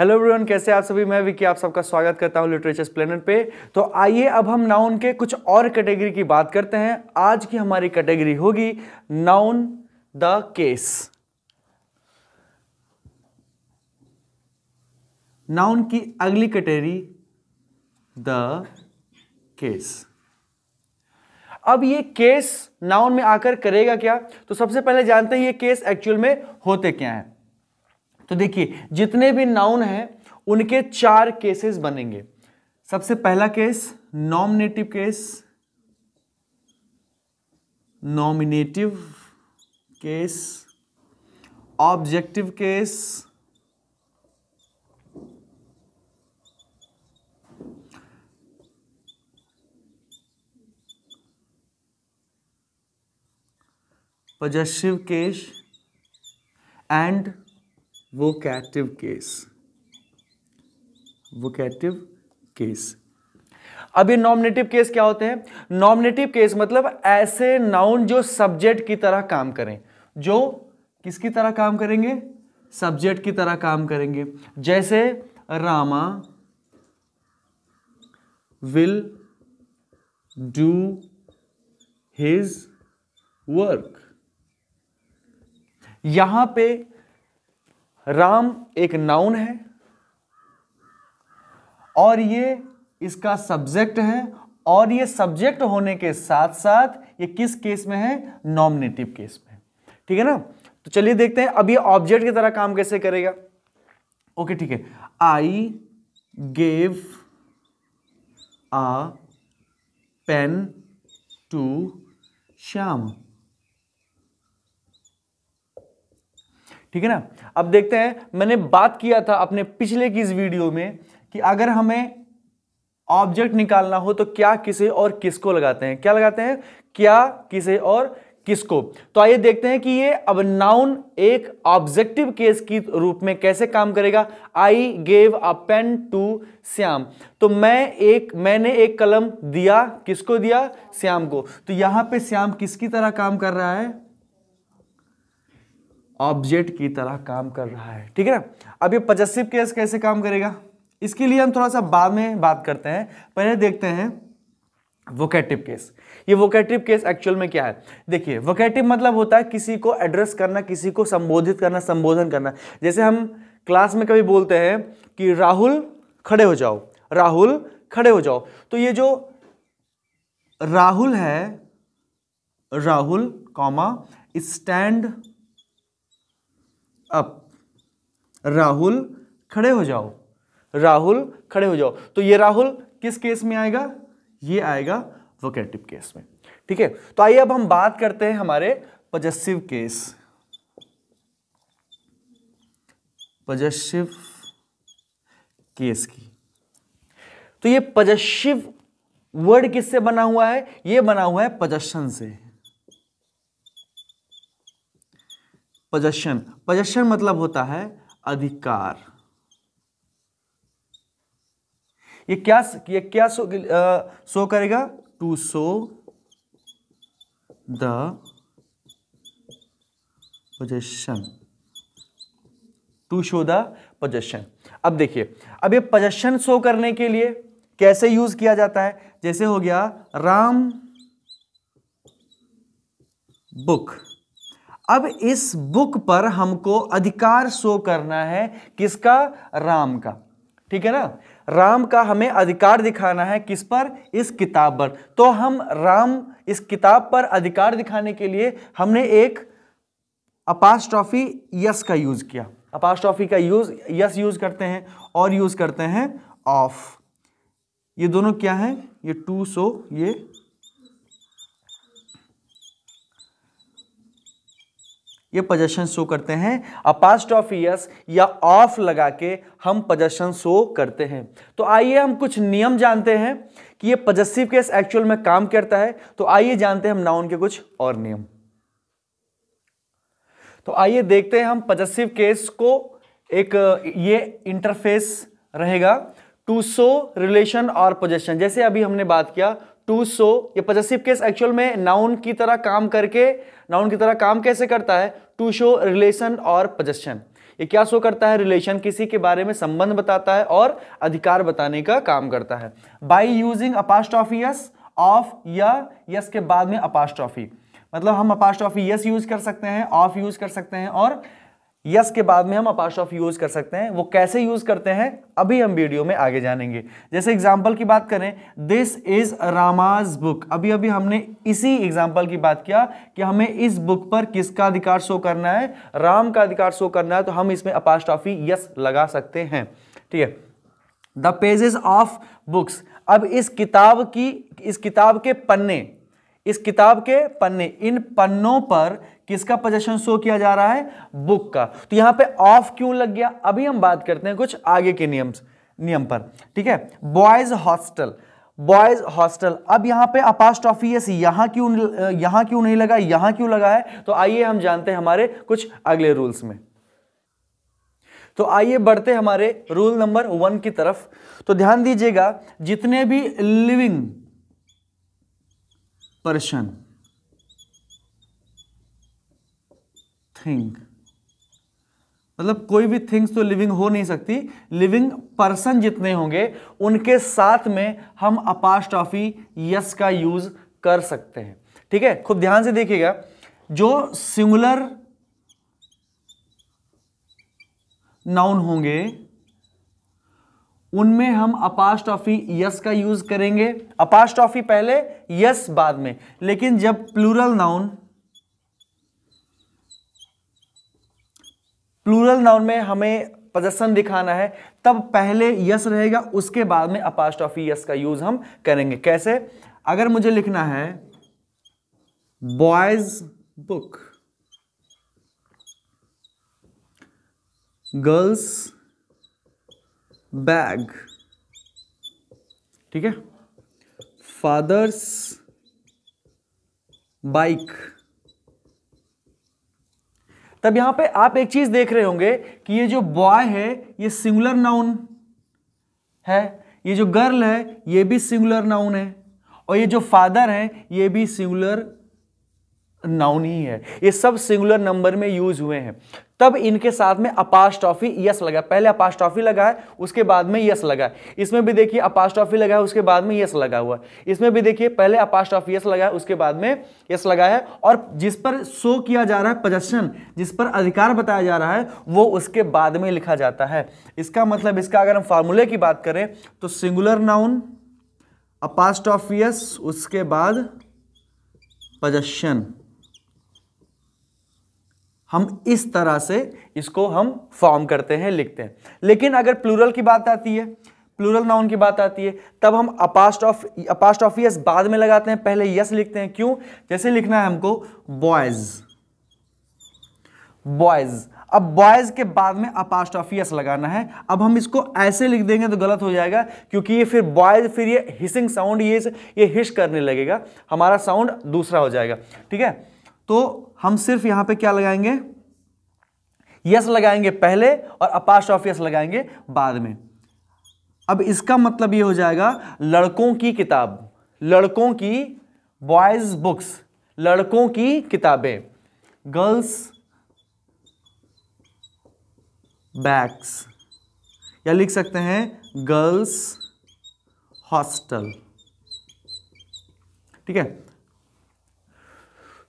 hello everyone कैसे आप सभी मैं विकी आप सबका स्वागत करता हूं लिटरेचर प्लेनेट पे तो आइए अब हम नाउन के कुछ और कैटेगरी की बात करते हैं आज की हमारी कैटेगरी होगी नाउन द केस नाउन की अगली कैटेगरी द केस अब ये केस नाउन में आकर करेगा क्या तो सबसे पहले जानते हैं ये केस एक्चुअल में होते क्या हैं तो देखिए जितने भी नाउन हैं उनके चार केसेस बनेंगे सबसे पहला case nominative case nominative case objective case possessive case and vocative case vocative case अब ये नॉमिनेटिव केस क्या होते हैं नॉमिनेटिव केस मतलब ऐसे नाउन जो सब्जेक्ट की तरह काम करें जो किसकी तरह काम करेंगे सब्जेक्ट की तरह काम करेंगे जैसे Rama will do his work यहां पे राम एक नाउन है और ये इसका सब्जेक्ट है और ये सब्जेक्ट होने के साथ साथ ये किस केस में है नॉमिनेटिव केस में ठीक है ना तो चलिए देखते हैं अब ये ऑब्जेक्ट की तरह काम कैसे करेगा ओके ठीक है I gave a pen to Shyam ठीक है ना अब देखते हैं मैंने बात किया था अपने पिछले किस वीडियो में कि अगर हमें ऑब्जेक्ट निकालना हो तो क्या किसे और किसको लगाते हैं क्या लगाते हैं क्या किसे और किसको तो आइए देखते हैं कि ये अब नाउन एक ऑब्जेक्टिव केस की रूप में कैसे काम करेगा I gave a pen to Shyam तो मैं एक मैंने एक कलम दिया किसको दिया श्याम को तो यहां पे श्याम किसकी तरह काम कर रहा है ऑब्जेक्ट की तरह काम कर रहा है ठीक है ना अब ये पजस्सिव केस कैसे काम करेगा इसके लिए हम थोड़ा सा बाद में बात करते हैं पहले देखते हैं वोकेटिव केस ये वोकेटिव केस एक्चुअल में क्या है देखिए वोकेटिव मतलब होता है किसी को एड्रेस करना किसी को संबोधित करना संबोधन करना जैसे हम क्लास में कभी बोलते हैं कि राहुल खड़े हो जाओ राहुल खड़े हो जाओ तो ये जो राहुल है Rahul comma stand up Rahul खड़े हो जाओ राहुल खड़े हो जाओ तो ये राहुल किस केस में आएगा ये आएगा वोकेटिव केस में ठीक है तो आइए अब हम बात करते हैं हमारे पजस्सिव केस पजस्सिव केस की तो ये पजस्सिव वर्ड किससे बना हुआ है ये बना हुआ है पजस्सन से पजेशन पजेशन मतलब होता है अधिकार ये क्या ये क्या शो शो करेगा to show the possession to show the possession अब देखिए अब ये पोजेशन शो करने के लिए कैसे यूज किया जाता है जैसे हो गया राम बुक अब इस बुक पर हमको अधिकार शो करना है किसका राम का ठीक है ना राम का हमें अधिकार दिखाना है किस पर इस किताब पर तो हम राम इस किताब पर अधिकार दिखाने के लिए हमने एक अपास ट्रॉफी यस का यूज किया अपास ट्रॉफी का यूज यस यूज करते हैं और यूज करते हैं ऑफ ये दोनों क्या हैं ये टू सो ये ये पोजेशन शो करते हैं अ पास्ट ऑफ ईयर्स या ऑफ लगा के हम पोजेशन शो करते हैं तो आइए हम कुछ नियम जानते हैं कि ये पजेसिव केस एक्चुअल में काम करता है तो आइए जानते हैं हम नाउन के कुछ और नियम तो आइए देखते हैं हम पजेसिव केस को एक ये इंटरफेस रहेगा टू सो रिलेशन और पोजेशन जैसे अभी हमने बात किया टू सो ये पजेसिव केस एक्चुअल में नाउन की तरह काम करके नाउन की तरह काम कैसे करता है टू शो रिलेशन और पजेशन ये क्या शो करता है रिलेशन किसी के बारे में संबंध बताता है और अधिकार बताने का काम करता है by using apostrophe S of या यस के बाद में अपास्ट ऑफी मतलब हम अपास्ट ऑफी यस यूज कर सकते हैं ऑफ यूज कर सकते हैं और यस के बाद में हम अपाश ऑफ यूज कर सकते हैं वो कैसे यूज करते हैं अभी हम वीडियो में आगे जानेंगे जैसे एग्जाम्पल की बात करें दिस इज रामाज बुक अभी अभी हमने इसी एग्जाम्पल की बात किया कि हमें इस बुक पर किसका अधिकार शो करना है राम का अधिकार शो करना है तो हम इसमें अपास्ट ऑफी यस लगा सकते हैं ठीक है द पेजेस ऑफ बुक्स अब इस किताब की इस किताब के पन्ने इस किताब के पन्ने इन पन्नों पर किसका पोजेशन शो किया जा रहा है बुक का तो यहां पे ऑफ क्यों लग गया अभी हम बात करते हैं कुछ आगे के नियम नियम पर ठीक है बॉयज हॉस्टल बॉयज हॉस्टल अब यहां पे अपास्ट ऑफिस यहां क्यों यहां क्यों नहीं लगा यहां क्यों लगा है तो आइए हम जानते हैं हमारे कुछ अगले रूल्स में तो आइए बढ़ते हमारे रूल नंबर वन की तरफ तो ध्यान दीजिएगा जितने भी लिविंग person थिंग मतलब कोई भी थिंग्स तो लिविंग हो नहीं सकती लिविंग पर्सन जितने होंगे उनके साथ में हम अपास्ट ऑफी यस का यूज कर सकते हैं ठीक है खूब ध्यान से देखिएगा जो सिंगुलर नाउन होंगे उनमें हम ऑफी यस का यूज करेंगे ऑफी पहले यस बाद में लेकिन जब प्लूरल नाउन प्लूरल नाउन में हमें प्रदर्शन दिखाना है तब पहले यस रहेगा उसके बाद में ऑफी यस का यूज हम करेंगे कैसे अगर मुझे लिखना है बॉयज बुक गर्ल्स बैग ठीक है फादर्स बाइक तब यहां पे आप एक चीज देख रहे होंगे कि ये जो बॉय है ये सिंगुलर नाउन है ये जो गर्ल है ये भी सिंगुलर नाउन है और ये जो फादर है ये भी सिंगुलर नाउन ही है ये सब सिंगुलर नंबर में यूज हुए हैं तब इनके साथ में अपास टॉफी यस लगा पहले अपास टॉफी लगा है उसके बाद में यस लगा है इसमें भी देखिए अपास टॉफी लगा है उसके बाद में यस लगा हुआ है इसमें भी देखिए पहले अपास टॉफी यस लगा है उसके बाद में यस लगा है और जिस पर शो किया जा रहा है प्रदर्शन जिस पर अधिकार बताया जा रहा है वो उसके बाद में लिखा जाता है इसका मतलब इसका अगर हम फार्मूले की बात करें तो singular noun apostrophe S उसके बाद पजशन हम इस तरह से इसको हम फॉर्म करते हैं लिखते हैं लेकिन अगर प्लूरल की बात आती है प्लूरल नाउन की बात आती है तब हम apostrophe apostrophe S बाद में लगाते हैं पहले यस लिखते हैं क्यों जैसे लिखना है हमको बॉयज बॉयज अब बॉयज के बाद में अपास्ट ऑफ यस लगाना है अब हम इसको ऐसे लिख देंगे तो गलत हो जाएगा क्योंकि ये फिर बॉयज फिर ये हिसिंग साउंड ये ये हिश करने लगेगा हमारा साउंड दूसरा हो जाएगा ठीक है तो हम सिर्फ यहां पे क्या लगाएंगे यस लगाएंगे पहले और अपास्ट ऑफ यस लगाएंगे बाद में अब इसका मतलब ये हो जाएगा लड़कों की किताब लड़कों की बॉयज बुक्स लड़कों की किताबें गर्ल्स बैग्स या लिख सकते हैं गर्ल्स हॉस्टल ठीक है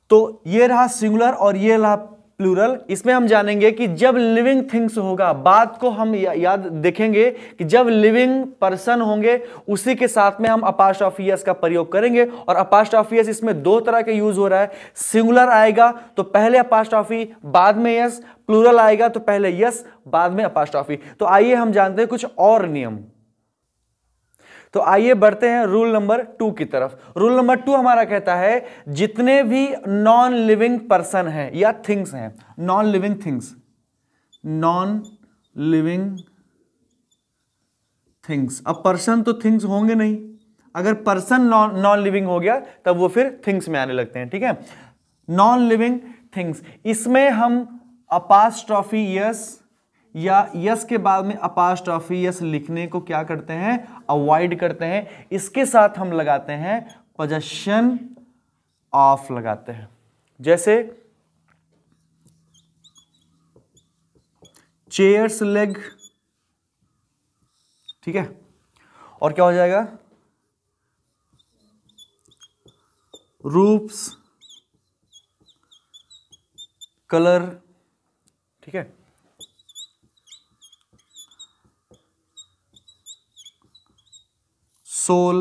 तो ये रहा सिंगुलर और ये रहा प्लूरल इसमें हम जानेंगे कि जब लिविंग थिंग्स होगा बात को हम या, याद देखेंगे कि जब लिविंग पर्सन होंगे उसी के साथ में हम अपास्ट ऑफ ईयर्स का प्रयोग करेंगे और अपास्ट ऑफ ईयर्स इसमें दो तरह के यूज हो रहा है सिंगुलर आएगा तो पहले अपास्ट ऑफ ई बाद में यस प्लूरल आएगा तो पहले यस बाद में अपास्ट ऑफ ई तो आइए हम जानते हैं कुछ और नियम तो आइए बढ़ते हैं रूल नंबर टू की तरफ रूल नंबर टू हमारा कहता है जितने भी नॉन लिविंग पर्सन हैं या थिंग्स हैं non living things non living things अब पर्सन तो थिंग्स होंगे नहीं अगर पर्सन नॉन लिविंग हो गया तब वो फिर थिंग्स में आने लगते हैं ठीक है नॉन लिविंग थिंग्स इसमें हम अपास्ट्रॉफी यस या यस के बाद में अपास्ट्रॉफी यस लिखने को क्या करते हैं अवॉइड करते हैं इसके साथ हम लगाते हैं पोजेशन ऑफ लगाते हैं जैसे चेयर्स लेग ठीक है और क्या हो जाएगा रूप्स कलर ठीक है सोल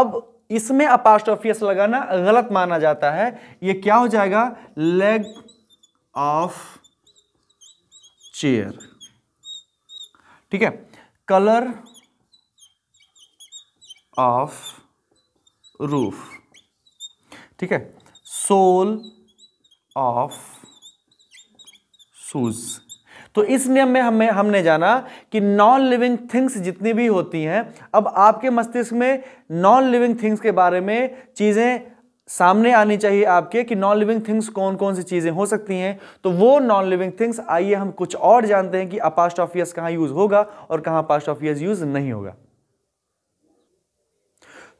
अब इसमें अपास्ट्रोफियस लगाना गलत माना जाता है ये क्या हो जाएगा लेग ऑफ चेयर ठीक है कलर ऑफ रूफ ठीक है सोल ऑफ शूज़ तो इस नियम में हमें हमने जाना कि नॉन लिविंग थिंग्स जितनी भी होती हैं अब आपके मस्तिष्क में नॉन लिविंग थिंग्स के बारे में चीज़ें सामने आनी चाहिए आपके कि नॉन लिविंग थिंग्स कौन कौन सी चीज़ें हो सकती हैं तो वो नॉन लिविंग थिंग्स आइए हम कुछ और जानते हैं कि अपास्ट ऑफ ईयर्स कहाँ यूज़ होगा और कहाँ पास्ट ऑफ ईयर्स यूज़ नहीं होगा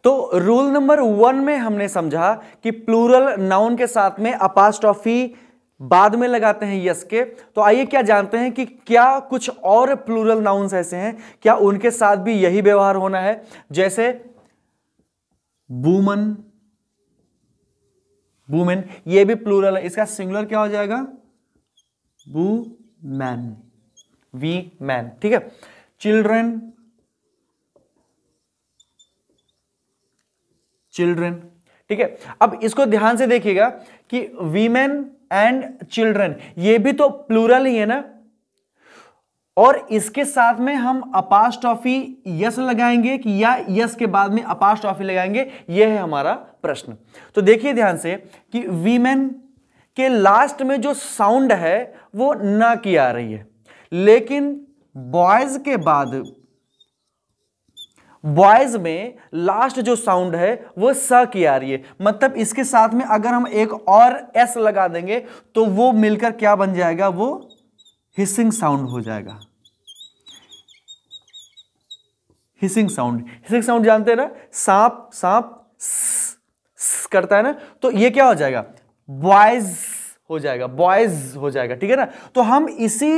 तो रूल नंबर वन में हमने समझा कि प्लूरल नाउन के साथ में अपास्ट्रॉफी बाद में लगाते हैं यस के तो आइए क्या जानते हैं कि क्या कुछ और प्लूरल नाउन्स ऐसे हैं क्या उनके साथ भी यही व्यवहार होना है जैसे बूमन वूमेन ये भी प्लूरल है इसका सिंगुलर क्या हो जाएगा वू मैन वी मैन ठीक है चिल्ड्रन चिल्ड्रन ठीक है अब इसको ध्यान से देखिएगा कि वीमेन एंड चिल्ड्रन ये भी तो प्लूरल ही है ना और इसके साथ में हम ऑफी यस लगाएंगे कि या यस के बाद में ऑफी लगाएंगे यह है हमारा प्रश्न तो देखिए ध्यान से कि वीमेन के लास्ट में जो साउंड है वो ना की आ रही है लेकिन बॉयज के बाद वॉइस में लास्ट जो साउंड है वो स की आ रही है मतलब इसके साथ में अगर हम एक और एस लगा देंगे तो वो मिलकर क्या बन जाएगा वो हिसिंग साउंड हो जाएगा हिसिंग साउंड हिसिंग साउंड जानते हैं ना सांप सांप करता है ना तो ये क्या हो जाएगा बॉयज हो जाएगा बॉयज हो जाएगा ठीक है ना तो हम इसी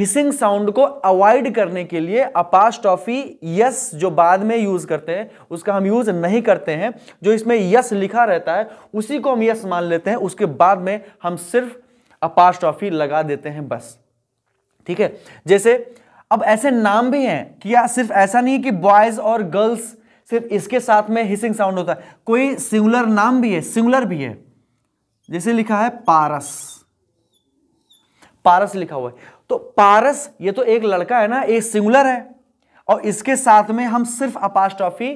हिसिंग साउंड को अवॉइड करने के लिए अपास्टॉफी यस जो बाद में यूज करते हैं उसका हम यूज नहीं करते हैं जो इसमें यस लिखा रहता है उसी को हम यस मान लेते हैं उसके बाद में हम सिर्फ अपास्टॉफी लगा देते हैं बस ठीक है जैसे अब ऐसे नाम भी हैं कि या सिर्फ ऐसा नहीं है कि बॉयज और गर्ल्स सिर्फ इसके साथ में हिसिंग साउंड होता है कोई सिंगुलर नाम भी है सिंगुलर भी है जैसे लिखा है पारस पारस लिखा हुआ है तो पारस ये तो एक लड़का है ना एक सिंगुलर है और इसके साथ में हम सिर्फ अपास्ट्रॉफी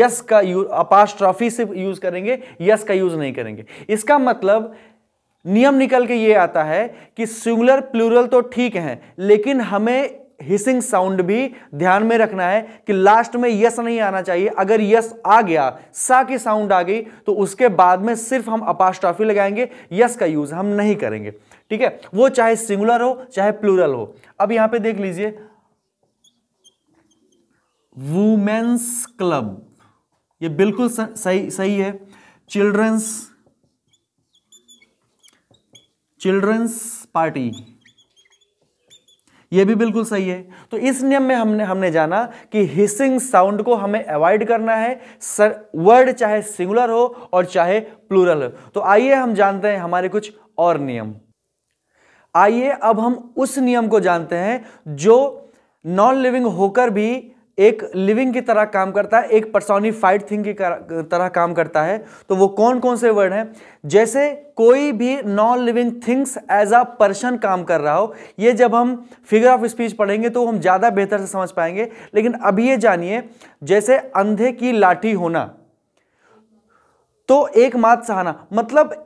यस का यूज अपास्ट्रॉफी सिर्फ यूज करेंगे यस का यूज नहीं करेंगे इसका मतलब नियम निकल के ये आता है कि सिंगुलर प्लूरल तो ठीक है लेकिन हमें हिसिंग साउंड भी ध्यान में रखना है कि लास्ट में यस नहीं आना चाहिए अगर यस आ गया सा की साउंड आ गई तो उसके बाद में सिर्फ हम अपास्ट्रॉफी लगाएंगे यस का यूज हम नहीं करेंगे ठीक है वो चाहे सिंगुलर हो चाहे प्लूरल हो अब यहां पे देख लीजिए वुमेन्स क्लब ये बिल्कुल सही सही है चिल्ड्रंस चिल्ड्रंस पार्टी ये भी बिल्कुल सही है तो इस नियम में हमने हमने जाना कि हिसिंग साउंड को हमें अवॉइड करना है सर वर्ड चाहे सिंगुलर हो और चाहे प्लूरल हो तो आइए हम जानते हैं हमारे कुछ और नियम आइए अब हम उस नियम को जानते हैं जो नॉन लिविंग होकर भी एक लिविंग की तरह काम करता है एक पर्सोनिफाइड थिंग की तरह काम करता है तो वो कौन कौन से वर्ड हैं जैसे कोई भी non living things as a person काम कर रहा हो ये जब हम फिगर ऑफ स्पीच पढ़ेंगे तो हम ज़्यादा बेहतर से समझ पाएंगे लेकिन अभी ये जानिए जैसे अंधे की लाठी होना तो एक मात सहाना मतलब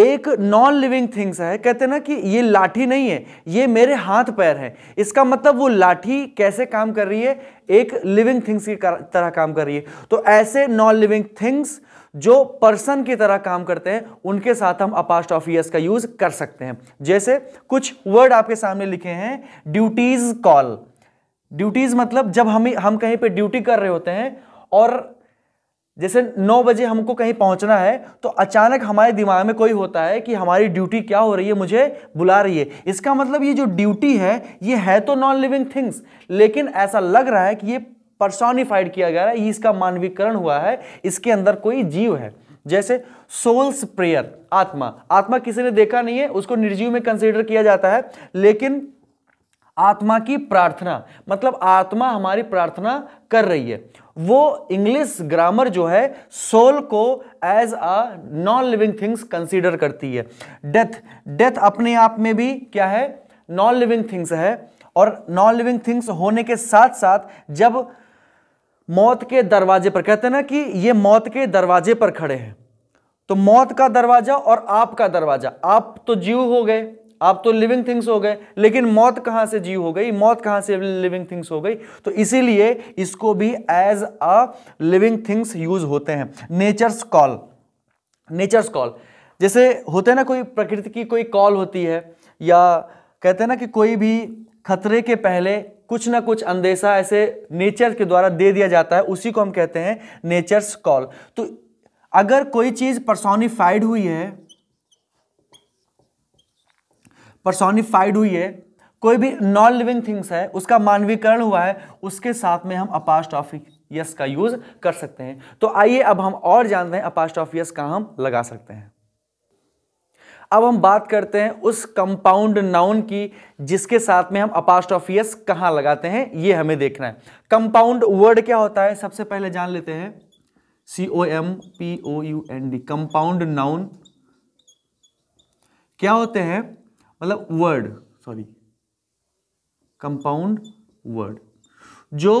एक नॉन लिविंग थिंग्स है कहते ना कि ये लाठी नहीं है ये मेरे हाथ पैर है इसका मतलब वो लाठी कैसे काम कर रही है एक लिविंग थिंग्स की तरह काम कर रही है तो ऐसे नॉन लिविंग थिंग्स जो पर्सन की तरह काम करते हैं उनके साथ हम अपास्ट ऑफ ईयर्स का यूज कर सकते हैं जैसे कुछ वर्ड आपके सामने लिखे हैं ड्यूटीज कॉल ड्यूटीज मतलब जब हम हम कहीं पे ड्यूटी कर रहे होते हैं और जैसे नौ बजे हमको कहीं पहुंचना है तो अचानक हमारे दिमाग में कोई होता है कि हमारी ड्यूटी क्या हो रही है मुझे बुला रही है इसका मतलब ये जो ड्यूटी है ये है तो नॉन लिविंग थिंग्स लेकिन ऐसा लग रहा है कि ये परसोनिफाइड किया गया है इसका मानवीकरण हुआ है इसके अंदर कोई जीव है जैसे सोल्स प्रेयर आत्मा आत्मा किसी ने देखा नहीं है उसको निर्जीव में कंसिडर किया जाता है लेकिन आत्मा की प्रार्थना मतलब आत्मा हमारी प्रार्थना कर रही है वो इंग्लिश ग्रामर जो है सोल को as a non living things consider करती है डेथ डेथ अपने आप में भी क्या है नॉन लिविंग थिंग्स है और नॉन लिविंग थिंग्स होने के साथ साथ जब मौत के दरवाजे पर कहते हैं ना कि ये मौत के दरवाजे पर खड़े हैं तो मौत का दरवाजा और आपका दरवाजा आप तो जीव हो गए आप तो लिविंग थिंग्स हो गए लेकिन मौत कहाँ से जीव हो गई मौत कहाँ से लिविंग थिंग्स हो गई तो इसीलिए इसको भी as a living things use होते हैं नेचर्स कॉल नेचर्स कॉल जैसे होते हैं ना कोई प्रकृति की कोई कॉल होती है या कहते हैं ना कि कोई भी खतरे के पहले कुछ ना कुछ अंदेशा ऐसे नेचर के द्वारा दे दिया जाता है उसी को हम कहते हैं नेचर्स कॉल तो अगर कोई चीज़ पर्सोनिफाइड हुई है परसोनिफाइड हुई है कोई भी नॉन लिविंग थिंग्स है उसका मानवीकरण हुआ है उसके साथ में हम ऑफ यस का यूज कर सकते हैं तो आइए अब हम और जानते हैं ऑफ यस का हम लगा सकते हैं अब हम बात करते हैं उस कंपाउंड नाउन की जिसके साथ में हम अपास्ट यस कहां लगाते हैं ये हमें देखना है कंपाउंड वर्ड क्या होता है सबसे पहले जान लेते हैं C O M P O U N D compound noun क्या होते हैं मतलब वर्ड सॉरी कंपाउंड वर्ड जो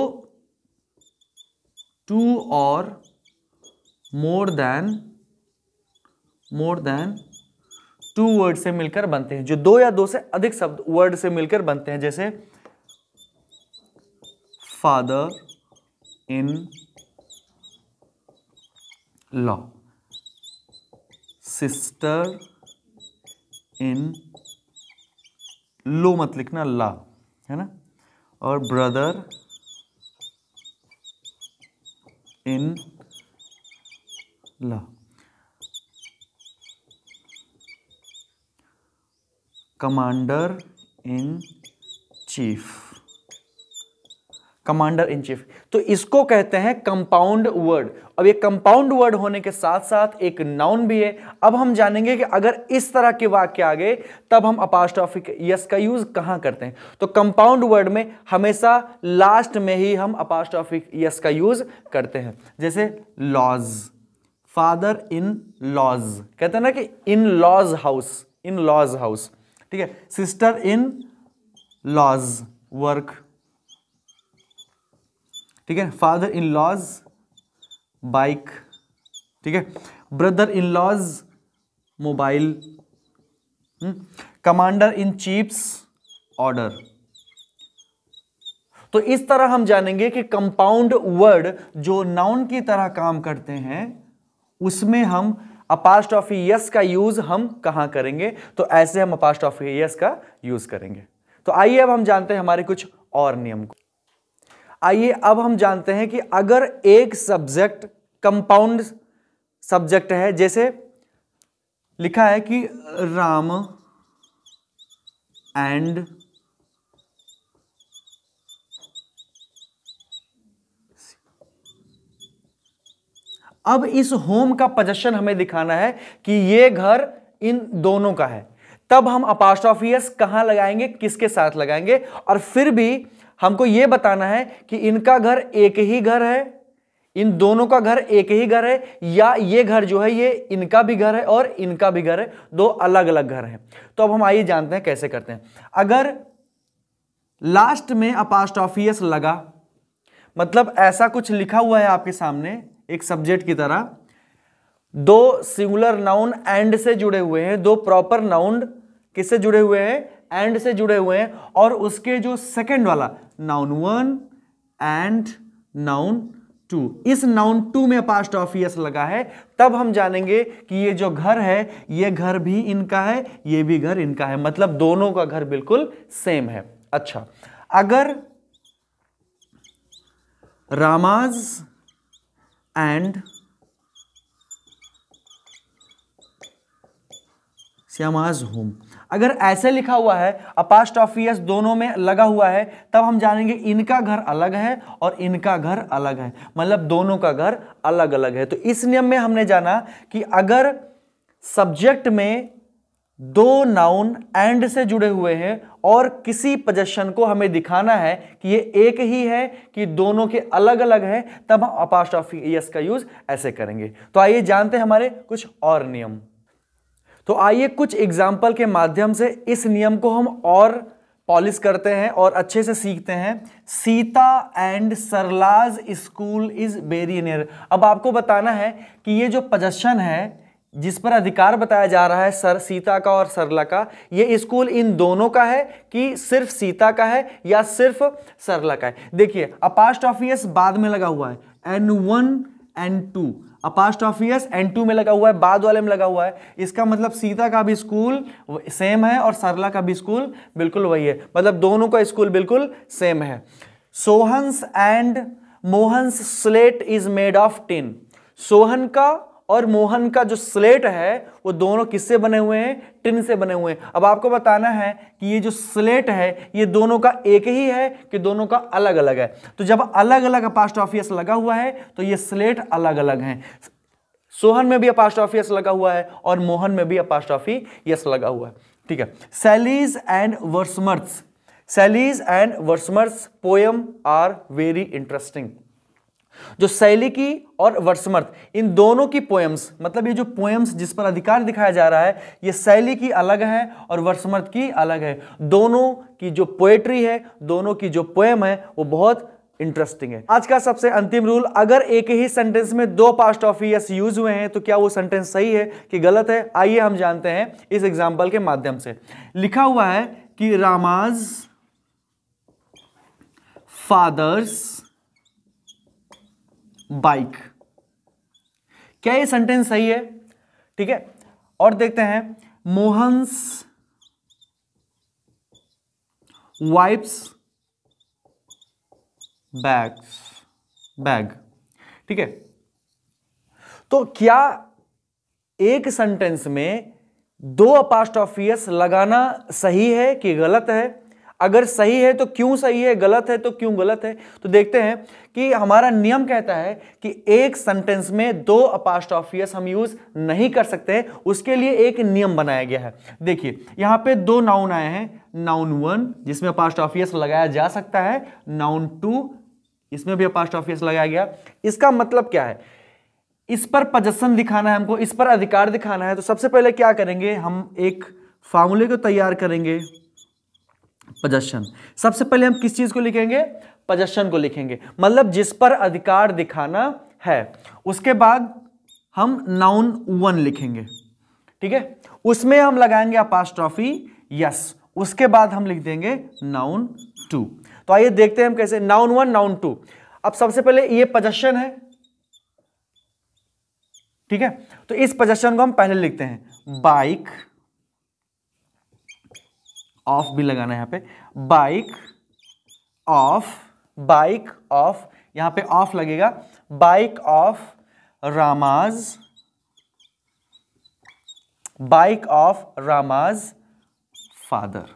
टू और more than more than two word से मिलकर बनते हैं जो दो या दो से अधिक शब्द वर्ड से मिलकर बनते हैं जैसे father in law sister in law मत लिखना ला है ना और brother in law commander in chief commander in chief तो इसको कहते हैं कंपाउंड वर्ड अब ये कंपाउंड वर्ड होने के साथ साथ एक नाउन भी है अब हम जानेंगे कि अगर इस तरह के वाक्य आ गए तब हम अपास्ट्रॉफिक यस का यूज कहां करते हैं तो कंपाउंड वर्ड में हमेशा लास्ट में ही हम अपास्ट्रॉफिक यस का यूज करते हैं जैसे लॉज फादर इन लॉज कहते हैं ना कि in law's house in law's house ठीक है सिस्टर इन लॉज वर्क ठीक है फादर इन लॉज बाइक ठीक है brother in law's mobile commander in chief's order तो इस तरह हम जानेंगे कि कंपाउंड वर्ड जो नाउन की तरह काम करते हैं उसमें हम अपास्ट ऑफ यस का यूज हम कहां करेंगे तो ऐसे हम अपास्ट ऑफ यस का यूज करेंगे तो आइए अब हम जानते हैं हमारे कुछ और नियम को आइए अब हम जानते हैं कि अगर एक सब्जेक्ट कंपाउंड सब्जेक्ट है जैसे लिखा है कि राम एंड अब इस होम का पोजेशन हमें दिखाना है कि ये घर इन दोनों का है तब हम अपास्ट्रॉफियस कहां लगाएंगे किसके साथ लगाएंगे और फिर भी हमको ये बताना है कि इनका घर एक ही घर है इन दोनों का घर एक ही घर है या ये घर जो है ये इनका भी घर है और इनका भी घर है दो अलग अलग घर हैं तो अब हम आइए जानते हैं कैसे करते हैं अगर लास्ट में अपास्टॉफियस लगा मतलब ऐसा कुछ लिखा हुआ है आपके सामने एक सब्जेक्ट की तरह दो सिंगुलर नाउन एंड से जुड़े हुए हैं दो प्रॉपर नाउन किससे जुड़े हुए हैं एंड से जुड़े हुए हैं और उसके जो सेकेंड वाला noun one and noun two इस नाउन टू में पास्ट ऑफ यस लगा है तब हम जानेंगे कि ये जो घर है ये घर भी इनका है ये भी घर इनका है मतलब दोनों का घर बिल्कुल सेम है अच्छा अगर रामाज एंड श्यामाज होम अगर ऐसे लिखा हुआ है अपास्ट ऑफ ईयर्स दोनों में लगा हुआ है तब हम जानेंगे इनका घर अलग है और इनका घर अलग है मतलब दोनों का घर अलग अलग है तो इस नियम में हमने जाना कि अगर सब्जेक्ट में दो नाउन एंड से जुड़े हुए हैं और किसी पोजेशन को हमें दिखाना है कि ये एक ही है कि दोनों के अलग अलग हैं तब हम अपास्ट ऑफ ईयर्स का यूज ऐसे करेंगे तो आइए जानते हैं हमारे कुछ और नियम तो आइए कुछ एग्जाम्पल के माध्यम से इस नियम को हम और पॉलिश करते हैं और अच्छे से सीखते हैं Sita and Sarla's school is very near अब आपको बताना है कि ये जो पजेशन है जिस पर अधिकार बताया जा रहा है सर सीता का और सरला का ये स्कूल इन दोनों का है कि सिर्फ सीता का है या सिर्फ सरला का है देखिए अपास्ट ऑफियस बाद में लगा हुआ है N one N two apostrophe S N two में लगा हुआ है बाद वाले में लगा हुआ है इसका मतलब सीता का भी स्कूल सेम है और सरला का भी स्कूल बिल्कुल वही है मतलब दोनों का स्कूल बिल्कुल सेम है Sohan's and Mohan's slate is made of tin Sohan का और मोहन का जो स्लेट है वो दोनों किससे बने हुए हैं टिन से बने हुए हैं अब आपको बताना है कि ये जो स्लेट है ये दोनों का एक ही है कि दोनों का अलग अलग है तो जब अलग अलग पास्ट ऑफियस लगा हुआ है तो ये स्लेट अलग अलग हैं सोहन में भी अपास्ट ऑफियस लगा हुआ है और मोहन में भी अपास्ट ऑफियस लगा हुआ है ठीक है Shelley's and Wordsworth's Shelley's and Wordsworth's poem are very interesting जो शैली की और वर्षमर्थ इन दोनों की पोएम्स मतलब ये जो पोएम्स जिस पर अधिकार दिखाया जा रहा है ये शैली की अलग है और वर्षमर्थ की अलग है दोनों की जो पोएट्री है दोनों की जो पोएम है वो बहुत इंटरेस्टिंग है आज का सबसे अंतिम रूल अगर एक ही सेंटेंस में दो पास्ट ऑफ ईयर्स यूज हुए हैं तो क्या वो सेंटेंस सही है कि गलत है आइए हम जानते हैं इस एग्जाम्पल के माध्यम से लिखा हुआ है कि रामाज फादर्स बाइक क्या ये सेंटेंस सही है ठीक है और देखते हैं मोहन्स वाइप्स बैग्स बैग ठीक है तो क्या एक सेंटेंस में दो ऑफियस लगाना सही है कि गलत है अगर सही है तो क्यों सही है गलत है तो क्यों गलत है तो देखते हैं कि हमारा नियम कहता है कि एक सेंटेंस में दो अपास्टॉफियस हम यूज नहीं कर सकते उसके लिए एक नियम बनाया गया है देखिए यहां पे दो नाउन आए हैं नाउन वन जिसमें अपास्टॉफियस लगाया जा सकता है नाउन टू इसमें भी अपास्टॉफियस लगाया गया इसका मतलब क्या है इस पर पजसन दिखाना है हमको इस पर अधिकार दिखाना है तो सबसे पहले क्या करेंगे हम एक फार्मूले को तैयार करेंगे पजेशन सबसे पहले हम किस चीज को लिखेंगे पजेशन को लिखेंगे मतलब जिस पर अधिकार दिखाना है उसके बाद हम नाउन वन लिखेंगे ठीक है उसमें हम लगाएंगे अपास्ट्रॉफी यस उसके बाद हम लिख देंगे नाउन टू तो आइए देखते हैं हम कैसे नाउन वन नाउन टू अब सबसे पहले ये पजेशन है ठीक है तो इस पजेशन को हम पहले लिखते हैं बाइक ऑफ भी लगाना है यहाँ पे बाइक ऑफ बाइक ऑफ यहाँ पे ऑफ लगेगा bike of Rama's bike of Rama's father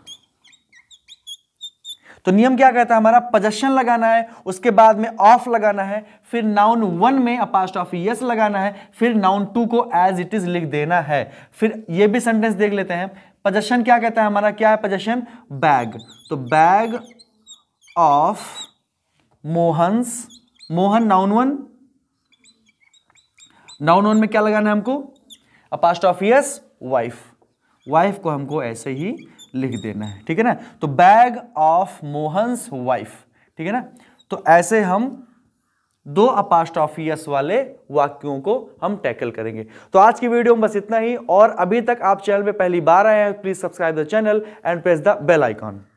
तो नियम क्या कहता है हमारा पजेशन लगाना है उसके बाद में ऑफ लगाना है फिर नाउन वन में अपास्ट ऑफ यस लगाना है फिर नाउन टू को एज इट इज लिख देना है फिर ये भी सेंटेंस देख लेते हैं पजेशन क्या कहता है हमारा क्या है पजेशन बैग तो bag of Mohan's Mohan noun one noun one में क्या लगाना है हमको apostrophe S wife wife को हमको ऐसे ही लिख देना है ठीक है ना तो बैग ऑफ मोहन्स वाइफ ठीक है ना तो ऐसे हम दो अपास्टॉफियस वाले वाक्यों को हम टैकल करेंगे तो आज की वीडियो में बस इतना ही और अभी तक आप चैनल पे पहली बार आए हैं please subscribe the channel and press the bell icon